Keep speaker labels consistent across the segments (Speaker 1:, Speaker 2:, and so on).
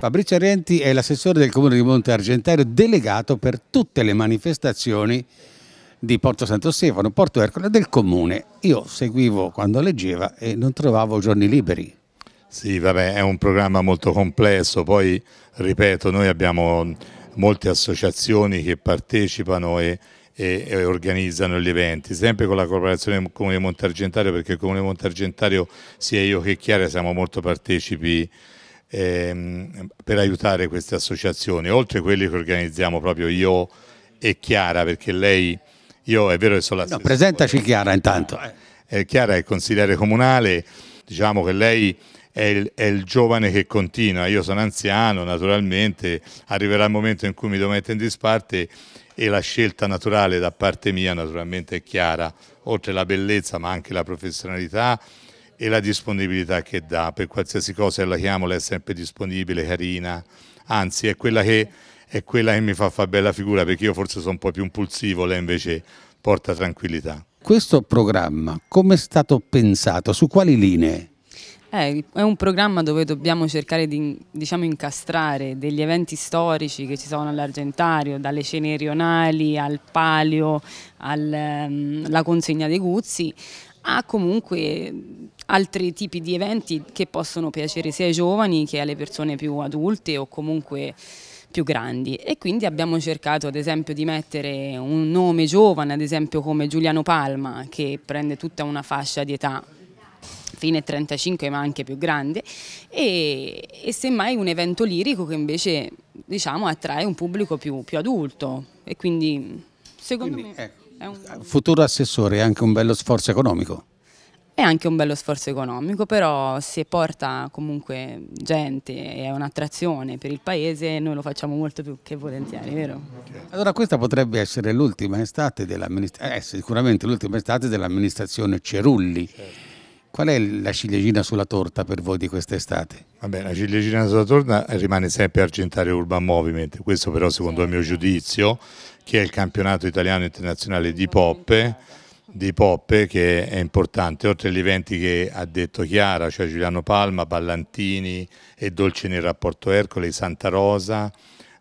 Speaker 1: Fabrizio Arenti è l'assessore del Comune di Monte Argentario delegato per tutte le manifestazioni di Porto Santo Stefano, Porto Ercole del
Speaker 2: Comune. Io seguivo quando leggeva e non trovavo giorni liberi. Sì, vabbè, è un programma molto complesso, poi ripeto, noi abbiamo molte associazioni che partecipano e, e, e organizzano gli eventi, sempre con la collaborazione Comune di Monte Argentario, perché il Comune di Monte Argentario, sia io che Chiara siamo molto partecipi ehm, per aiutare queste associazioni, oltre a quelli che organizziamo proprio io e Chiara, perché lei, io è vero che sono la no, Presentaci poi. Chiara intanto. Eh, eh, Chiara è consigliere comunale, diciamo che lei è il, è il, giovane che continua, io sono anziano naturalmente, arriverà il momento in cui mi devo mettere in disparte e la scelta naturale da parte mia naturalmente è chiara, oltre la bellezza ma anche la professionalità e la disponibilità che dà, per qualsiasi cosa la chiamo lei è sempre disponibile, carina, anzi è quella che, è quella che mi fa fare bella figura perché io forse sono un po' più impulsivo, lei invece porta tranquillità.
Speaker 1: Questo programma come è stato pensato? Su quali linee?
Speaker 3: Eh, è un programma dove dobbiamo cercare di diciamo, incastrare degli eventi storici che ci sono all'Argentario, dalle cene rionali al palio, alla ehm, um, consegna dei guzzi, ha comunque altri tipi di eventi che possono piacere sia ai giovani che alle persone più adulte o comunque più grandi e quindi abbiamo cercato ad esempio di mettere un nome giovane, ad esempio come Giuliano Palma che prende tutta una fascia di età fine 35 ma anche più grande e, e semmai un evento lirico che invece diciamo attrae un pubblico più, più adulto e quindi secondo quindi, me... Ecco un...
Speaker 1: Futuro assessore è anche un bello sforzo economico.
Speaker 3: È anche un bello sforzo economico, però se porta comunque gente e è un'attrazione per il paese, noi lo facciamo molto più che volentieri, vero?
Speaker 1: Allora questa potrebbe essere l'ultima estate dell'amministrazione, eh, sicuramente l'ultima estate dell'amministrazione Cerulli. Certo Qual è la ciliegina sulla torta per voi di quest'estate?
Speaker 2: Vabbè, la ciliegina sulla torta rimane sempre Argentario Urban Movement, questo però secondo il mio giudizio, che è il campionato italiano internazionale di poppe, di poppe che è importante, oltre agli eventi che ha detto Chiara, cioè Giuliano Palma, Ballantini e Dolce nel rapporto Ercole, Santa Rosa,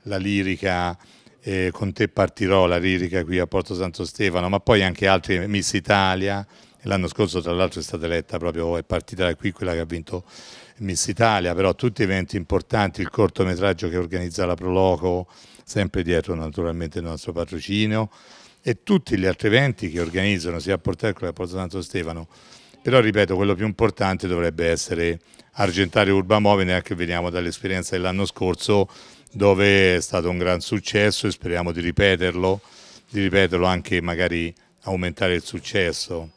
Speaker 2: la lirica eh, con te partirò, la lirica qui a Porto Santo Stefano, ma poi anche altri, Miss Italia, L'anno scorso tra l'altro è stata eletta proprio, è partita da qui quella che ha vinto Miss Italia, però tutti eventi importanti, il cortometraggio che organizza la Proloco, sempre dietro naturalmente il nostro patrocinio, e tutti gli altri eventi che organizzano sia a Porterco che a Porto Santo Stefano. Però ripeto, quello più importante dovrebbe essere Argentario Urba Movine, che veniamo dall'esperienza dell'anno scorso, dove è stato un gran successo e speriamo di ripeterlo, di ripeterlo anche magari aumentare il successo.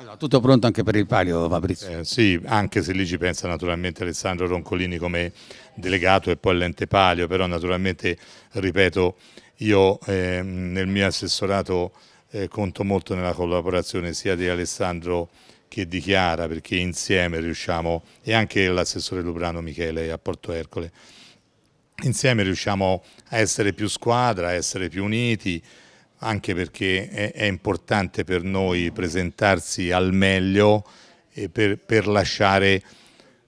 Speaker 2: Allora, tutto pronto anche per il palio Fabrizio? Eh, sì, anche se lì ci pensa naturalmente Alessandro Roncolini come delegato e poi l'ente palio, però naturalmente, ripeto, io eh, nel mio assessorato eh, conto molto nella collaborazione sia di Alessandro che di Chiara perché insieme riusciamo, e anche l'assessore Lubrano Michele a Porto Ercole, insieme riusciamo a essere più squadra, a essere più uniti, anche perché è, è importante per noi presentarsi al meglio e per, per lasciare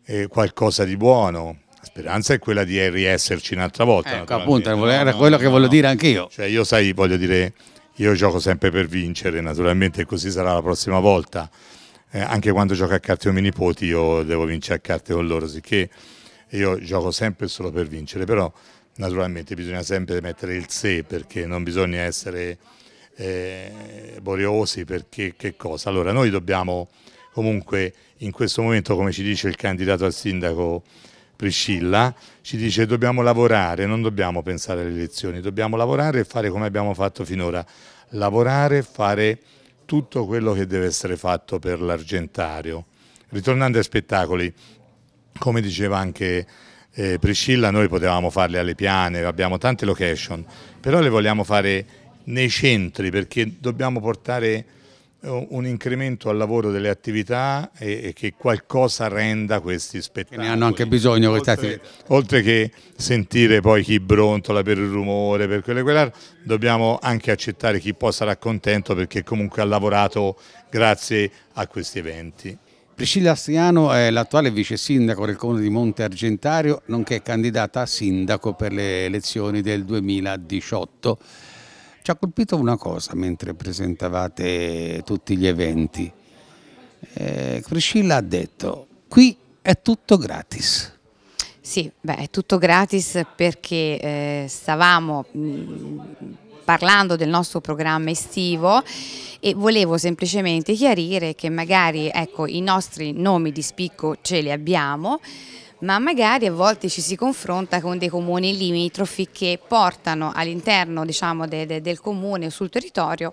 Speaker 2: eh, qualcosa di buono. La speranza è quella di riesserci un'altra volta. Ecco, appunto, no, era no, quello no, che voglio dire anch'io. Cioè, io sai, voglio dire, io gioco sempre per vincere, naturalmente, così sarà la prossima volta. Eh, anche quando gioco a carte con i miei nipoti, io devo vincere a carte con loro, sicché io gioco sempre solo per vincere, però Naturalmente bisogna sempre mettere il se perché non bisogna essere eh, boreosi perché che cosa? Allora noi dobbiamo comunque in questo momento come ci dice il candidato al sindaco Priscilla ci dice dobbiamo lavorare, non dobbiamo pensare alle elezioni, dobbiamo lavorare e fare come abbiamo fatto finora, lavorare e fare tutto quello che deve essere fatto per l'Argentario. Ritornando ai spettacoli, come diceva anche eh, Priscilla noi potevamo farle alle piane, abbiamo tante location, però le vogliamo fare nei centri perché dobbiamo portare eh, un incremento al lavoro delle attività e, e che qualcosa renda questi spettacoli. Ne hanno anche bisogno oltre, Oltre che sentire poi chi brontola per il rumore, per quello e quell'altro, dobbiamo anche accettare chi poi sarà contento perché comunque ha lavorato grazie a questi eventi. Priscilla Astriano è l'attuale vice sindaco del comune
Speaker 1: di Monte Argentario, nonché candidata a sindaco per le elezioni del 2018. Ci ha colpito una cosa mentre presentavate tutti gli eventi. Eh, Priscilla ha detto,
Speaker 4: qui è tutto gratis. Sì, beh, è tutto gratis perché eh, stavamo... Mh, mm, parlando del nostro programma estivo e volevo semplicemente chiarire che magari ecco, i nostri nomi di spicco ce li abbiamo, ma magari a volte ci si confronta con dei comuni limitrofi che portano all'interno diciamo, de, de, del comune o sul territorio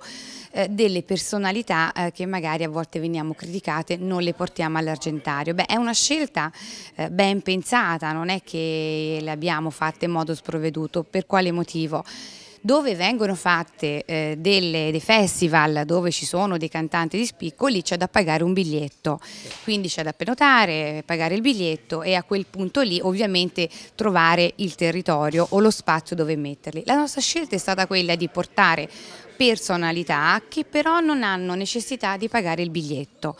Speaker 4: eh, delle personalità eh, che magari a volte veniamo criticate, non le portiamo all'argentario. Beh, è una scelta eh, ben pensata, non è che le abbiamo fatte in modo sprovveduto, per quale motivo? dove vengono fatte eh, delle, dei festival dove ci sono dei cantanti di spicco, lì c'è da pagare un biglietto, quindi c'è da prenotare, pagare il biglietto e a quel punto lì ovviamente trovare il territorio o lo spazio dove metterli. La nostra scelta è stata quella di portare personalità che però non hanno necessità di pagare il biglietto.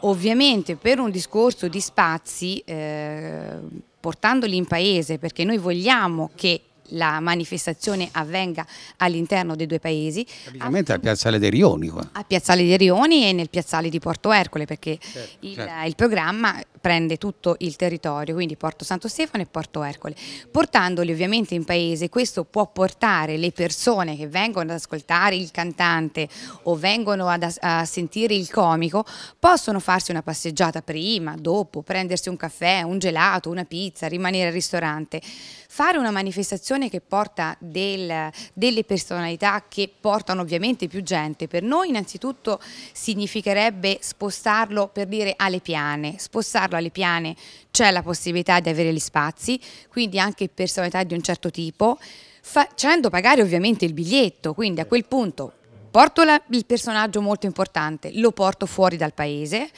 Speaker 4: Ovviamente per un discorso di spazi, eh, portandoli in paese, perché noi vogliamo che la manifestazione avvenga all'interno dei due paesi.
Speaker 1: Praticamente a, al piazzale dei Rioni qua. A
Speaker 4: piazzale dei Rioni e nel piazzale di Porto Ercole perché certo, il, certo. il programma prende tutto il territorio, quindi Porto Santo Stefano e Porto Ercole. Portandoli ovviamente in paese, questo può portare le persone che vengono ad ascoltare il cantante o vengono ad, a sentire il comico, possono farsi una passeggiata prima, dopo, prendersi un caffè, un gelato, una pizza, rimanere al ristorante. Fare una manifestazione trasmissione che porta del, delle personalità che portano ovviamente più gente. Per noi innanzitutto significherebbe spostarlo per dire alle piane, spostarlo alle piane c'è la possibilità di avere gli spazi, quindi anche personalità di un certo tipo, facendo pagare ovviamente il biglietto, quindi a quel punto porto la, il personaggio molto importante, lo porto fuori dal paese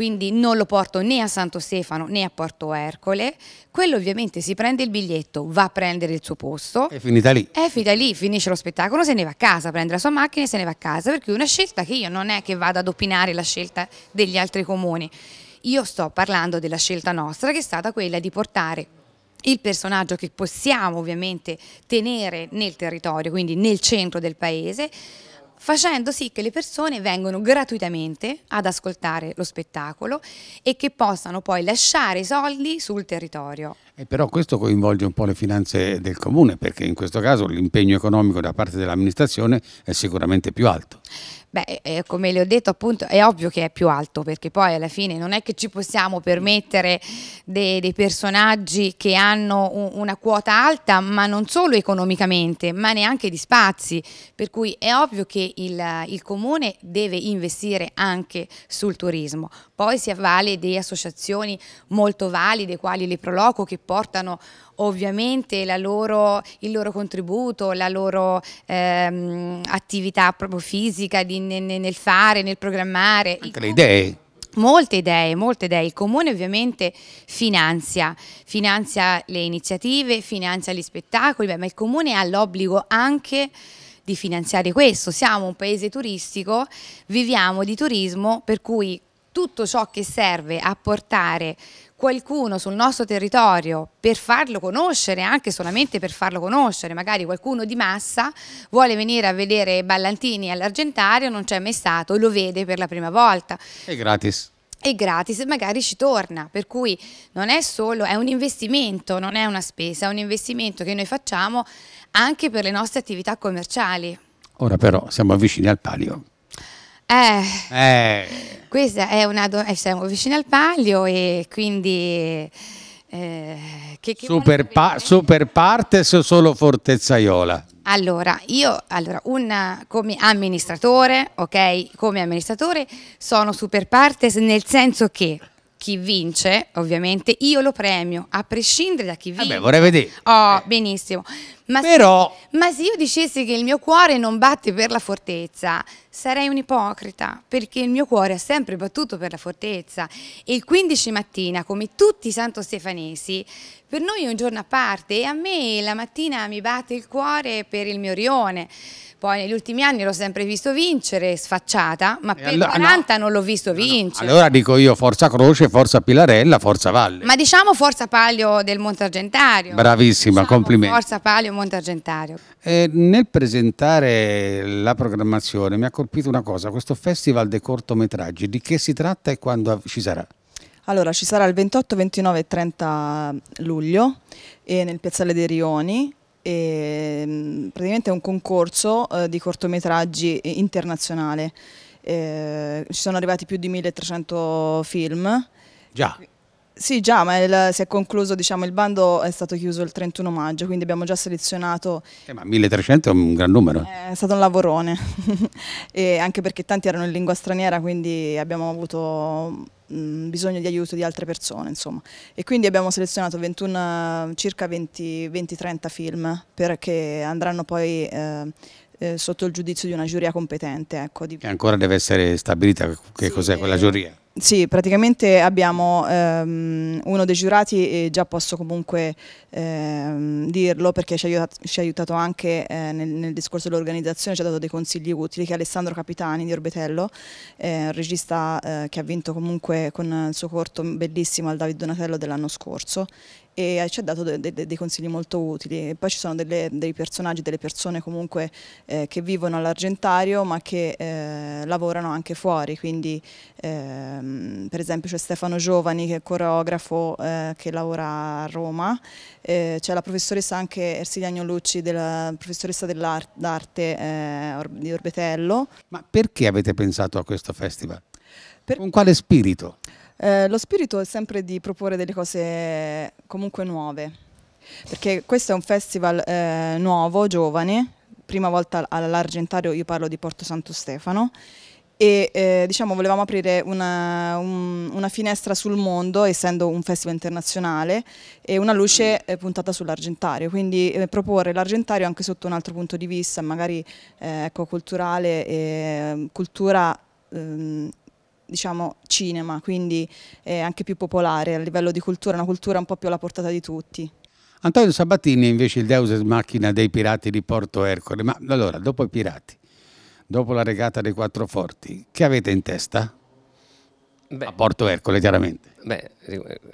Speaker 4: quindi non lo porto né a Santo Stefano né a Porto Ercole, quello ovviamente si prende il biglietto, va a prendere il suo posto. È finita lì. È finita lì, finisce lo spettacolo, se ne va a casa, prende la sua macchina e se ne va a casa, per cui è una scelta che io non è che vado ad opinare la scelta degli altri comuni. Io sto parlando della scelta nostra che è stata quella di portare il personaggio che possiamo ovviamente tenere nel territorio, quindi nel centro del paese, facendo sì che le persone vengano gratuitamente ad ascoltare lo spettacolo e che possano poi lasciare i soldi sul territorio.
Speaker 1: E eh, però questo coinvolge un po' le finanze del comune perché in questo caso l'impegno economico da parte dell'amministrazione è sicuramente più alto.
Speaker 4: Beh, eh, come le ho detto appunto è ovvio che è più alto perché poi alla fine non è che ci possiamo permettere dei, dei personaggi che hanno un, una quota alta ma non solo economicamente ma neanche di spazi per cui è ovvio che il, il comune deve investire anche sul turismo poi si avvale di associazioni molto valide quali le Proloco che portano ovviamente loro, il loro contributo, la loro ehm, attività proprio fisica di, nel fare, nel programmare. Anche le idee. Molte idee, molte idee. Il comune ovviamente finanzia, finanzia le iniziative, finanzia gli spettacoli, beh, ma il comune ha l'obbligo anche di finanziare questo. Siamo un paese turistico, viviamo di turismo, per cui tutto ciò che serve a portare qualcuno sul nostro territorio per farlo conoscere, anche solamente per farlo conoscere, magari qualcuno di massa vuole venire a vedere Ballantini all'Argentario, non c'è mai stato, lo vede per la prima volta.
Speaker 1: È gratis
Speaker 4: È gratis magari ci torna, per cui non è solo, è un investimento, non è una spesa, è un investimento che noi facciamo anche per le nostre attività commerciali.
Speaker 1: Ora però siamo vicini al palio. Eh. eh.
Speaker 4: Questa è una do- eh, siamo vicini al palio e quindi... Eh, che, che super,
Speaker 1: pa- super partes o solo fortezzaiola?
Speaker 4: Allora, io allora, una, come amministratore, ok, come amministratore sono super partes nel senso che chi vince, ovviamente, io lo premio, a prescindere da chi vince. Vabbè, vorrei vedere. Oh, eh. benissimo. Ma Però... Se, ma se io dicessi che il mio cuore non batte per la fortezza, sarei un'ipocrita, perché il mio cuore ha sempre battuto per la fortezza. E il 15 mattina, come tutti i santo stefanesi, per noi è un giorno a parte e a me la mattina mi batte il cuore per il mio rione. Poi negli ultimi anni l'ho sempre visto vincere, sfacciata, ma per allora, 40 no. non l'ho visto vincere. Allora
Speaker 1: dico io forza Croce, forza Pilarella, forza Valle.
Speaker 4: Ma diciamo forza Palio del Monte Argentario.
Speaker 1: Bravissima, diciamo complimenti.
Speaker 4: Forza Palio Monte Argentario.
Speaker 1: Eh, nel presentare la programmazione mi ha colpito una cosa, questo festival dei cortometraggi, di che si tratta e quando ci sarà?
Speaker 3: Allora, ci sarà il 28, 29 e 30 luglio e eh, nel Piazzale dei Rioni e, mm, praticamente è un concorso eh, di cortometraggi internazionale. Eh, ci sono arrivati più di 1300 film. Già. Sì, già, ma il, si è concluso, diciamo, il bando è stato chiuso il 31 maggio, quindi abbiamo già selezionato... Eh, ma
Speaker 1: 1300 è un gran numero.
Speaker 3: Eh, è stato un lavorone, anche perché tanti erano in lingua straniera, quindi abbiamo avuto mm, bisogno di aiuto di altre persone, insomma. E quindi abbiamo selezionato 21, circa 20-30 film, perché andranno poi... Eh, eh, sotto il giudizio di una giuria competente. Ecco, di... Che
Speaker 1: ancora deve essere stabilita che sì, cos'è quella eh, giuria.
Speaker 3: Sì, praticamente abbiamo ehm, uno dei giurati e già posso comunque ehm, dirlo perché ci ha aiutato, ci ha aiutato anche eh, nel, nel, discorso dell'organizzazione, ci ha dato dei consigli utili che è Alessandro Capitani di Orbetello, eh, un regista eh, che ha vinto comunque con il suo corto bellissimo al David Donatello dell'anno scorso e ci ha dato de de dei consigli molto utili. Poi ci sono delle, dei personaggi, delle persone comunque eh, che vivono all'Argentario ma che eh, lavorano anche fuori, quindi ehm, per esempio c'è Stefano Giovani che è coreografo eh, che lavora a Roma, eh, c'è la professoressa anche Ersilia Lucci, della professoressa dell'arte eh, di Orbetello. Ma
Speaker 1: perché avete pensato a questo festival? Per... Con quale spirito?
Speaker 3: Eh, lo spirito è sempre di proporre delle cose comunque nuove, perché questo è un festival eh, nuovo, giovane, prima volta all'Argentario io parlo di Porto Santo Stefano e eh, diciamo volevamo aprire una, un, una, finestra sul mondo essendo un festival internazionale e una luce eh, puntata sull'argentario quindi eh, proporre l'argentario anche sotto un altro punto di vista magari eh, ecco, culturale e cultura ehm, diciamo cinema, quindi è anche più popolare a livello di cultura, una cultura un po' più alla portata di tutti.
Speaker 1: Antonio Sabatini è invece il deus ex machina dei pirati di Porto Ercole, ma allora dopo i pirati, dopo la regata dei quattro forti, che avete in testa?
Speaker 5: Beh, a Porto Ercole chiaramente. Beh,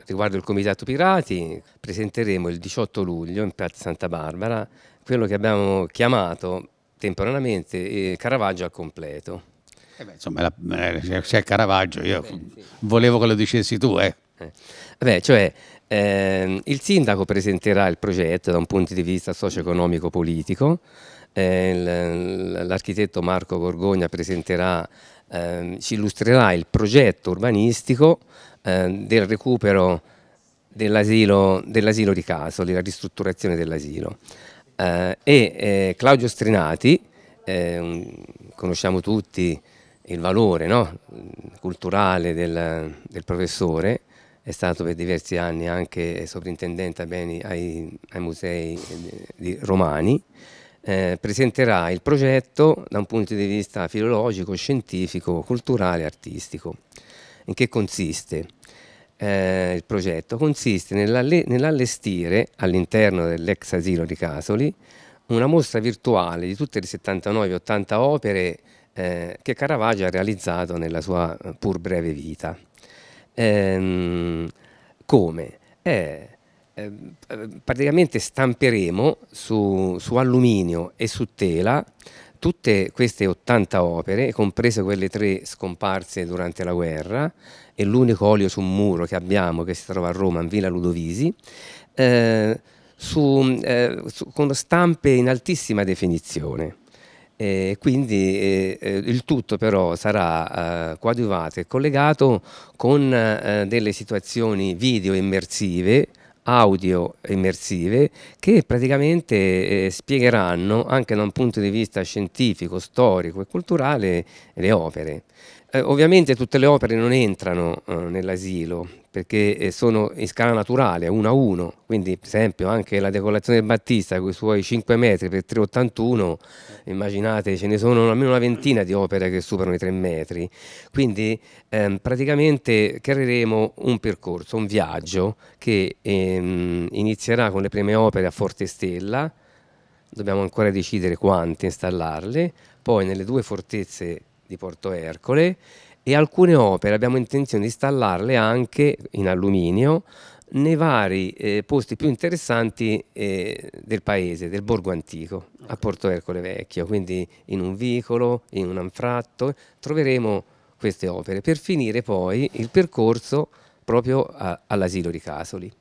Speaker 5: riguardo il Comitato Pirati presenteremo il 18 luglio in Piazza Santa Barbara quello che abbiamo chiamato temporaneamente eh, Caravaggio al completo. Eh beh, insomma, c'è eh, Caravaggio, io bene, sì. volevo che lo dicessi tu. Eh. eh. cioè, eh, il sindaco presenterà il progetto da un punto di vista socio-economico-politico, eh, l'architetto Marco Gorgogna presenterà, ehm, ci illustrerà il progetto urbanistico ehm, del recupero dell'asilo dell di Casoli, la ristrutturazione dell'asilo. Eh, e Claudio Strinati, conosciamo tutti, il valore no? culturale del, del, professore, è stato per diversi anni anche sovrintendente ai, ai, ai musei di, romani, eh, presenterà il progetto da un punto di vista filologico, scientifico, culturale e artistico. In che consiste? Eh, il progetto consiste nell'allestire all'interno dell'ex asilo di Casoli una mostra virtuale di tutte le 79-80 opere eh, che Caravaggio ha realizzato nella sua eh, pur breve vita. Ehm, come? Eh, eh, praticamente stamperemo su, su alluminio e su tela tutte queste 80 opere, comprese quelle tre scomparse durante la guerra, e l'unico olio su un muro che abbiamo, che si trova a Roma, in Villa Ludovisi, eh, su, eh, su, con stampe in altissima definizione. E quindi eh, il tutto però sarà eh, coadiuvato e collegato con eh, delle situazioni video immersive, audio immersive, che praticamente eh, spiegheranno anche da un punto di vista scientifico, storico e culturale le opere. Eh, ovviamente tutte le opere non entrano eh, nell'asilo perché eh, sono in scala naturale, uno a uno, quindi per esempio anche la decollazione del Battista con i suoi 5 metri per 3,81, immaginate ce ne sono almeno una ventina di opere che superano i 3 metri, quindi ehm, praticamente creeremo un percorso, un viaggio che ehm, inizierà con le prime opere a Forte Stella, dobbiamo ancora decidere quante installarle, poi nelle due fortezze di Porto Ercole e alcune opere abbiamo intenzione di installarle anche in alluminio nei vari eh, posti più interessanti eh, del paese, del borgo antico, a Porto Ercole Vecchio, quindi in un vicolo, in un anfratto, troveremo queste opere per finire poi il percorso proprio all'asilo di Casoli.